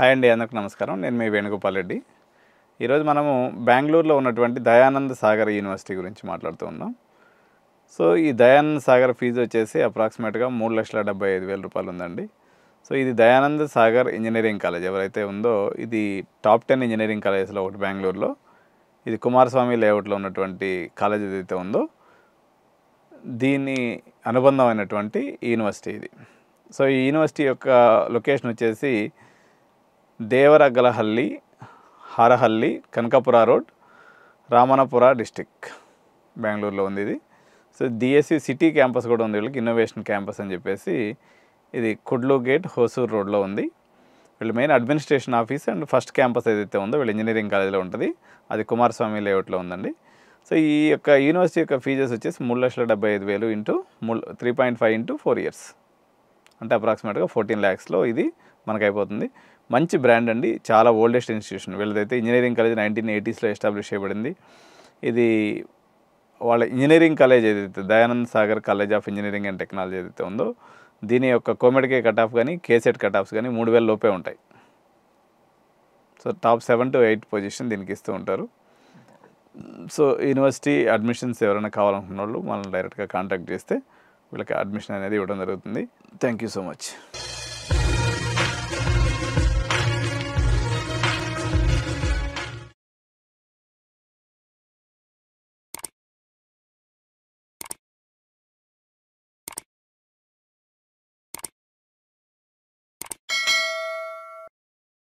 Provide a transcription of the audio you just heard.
hi అండి అందరికి నమస్కారం నేను మీ వేణుగోపాల్ రెడ్డి ఈరోజు మనము బెంగళూరులో ఉన్నటువంటి దయానంద్ సాగర్ యూనివర్సిటీ గురించి మాట్లాడుతూ ఉన్నాం సో ఈ దయానంద్ సాగర్ ఫీజు వచ్చేసి అప్రాక్సిమేట్గా మూడు లక్షల డెబ్బై ఐదు వేల రూపాయలు ఉందండి సో ఇది దయానంద్ సాగర్ ఇంజనీరింగ్ కాలేజ్ ఎవరైతే ఉందో ఇది టాప్ టెన్ ఇంజనీరింగ్ కాలేజెస్లో ఒకటి బెంగళూరులో ఇది కుమారస్వామి లేఅవుట్లో ఉన్నటువంటి కాలేజ్ ఏదైతే ఉందో దీని అనుబంధమైనటువంటి యూనివర్సిటీ ఇది సో ఈ యూనివర్సిటీ యొక్క లొకేషన్ వచ్చేసి దేవరగలహల్లి హారహల్లి కనకపుర రోడ్ రామనపుర డిస్టిక్ బెంగళూరులో ఉంది ఇది సో డిఎస్సి సిటీ క్యాంపస్ కూడా ఉంది వీళ్ళకి ఇన్నోవేషన్ క్యాంపస్ అని చెప్పేసి ఇది కుడ్లు గేట్ హోసూర్ రోడ్లో ఉంది వీళ్ళు main administration office and first campus ఏదైతే ఉందో వీళ్ళు ఇంజనీరింగ్ కాలేజీలో ఉంటుంది అది కుమారస్వామి లేఅవుట్లో ఉందండి సో ఈ యొక్క యూనివర్సిటీ యొక్క ఫీజెస్ వచ్చేసి మూడు లక్షల డెబ్బై ఐదు వేలు ఇంటూ మూడు three point five into four years అంటే అప్రాక్సిమేట్గా ఫోర్టీన్ ల్యాక్స్లో ఇది మనకైపోతుంది అయిపోతుంది మంచి బ్రాండ్ అండి చాలా ఓల్డెస్ట్ ఇన్స్టిట్యూషన్ వీళ్ళదైతే ఇంజనీరింగ్ కాలేజ్ నైన్టీన్ ఎయిటీస్లో ఎస్టాబ్లిష్ చేయబడింది ఇది వాళ్ళ ఇంజనీరింగ్ కాలేజ్ ఏదైతే Dayanand Sagar college of engineering and technology ఏదైతే ఉందో దీని యొక్క కోమెడికే కట్ ఆఫ్ కానీ కేసెట్ కట్ ఆఫ్స్ కానీ మూడు వేల లోపే ఉంటాయి so top seven to eight position దీనికి ఇస్తూ ఉంటారు సో యూనివర్సిటీ అడ్మిషన్స్ ఎవరైనా కావాలనుకున్న వాళ్ళు మనల్ని డైరెక్ట్గా కాంటాక్ట్ చేస్తే వీళ్ళకి అడ్మిషన్ అనేది ఇవ్వడం జరుగుతుంది థ్యాంక్ యూ సో మచ్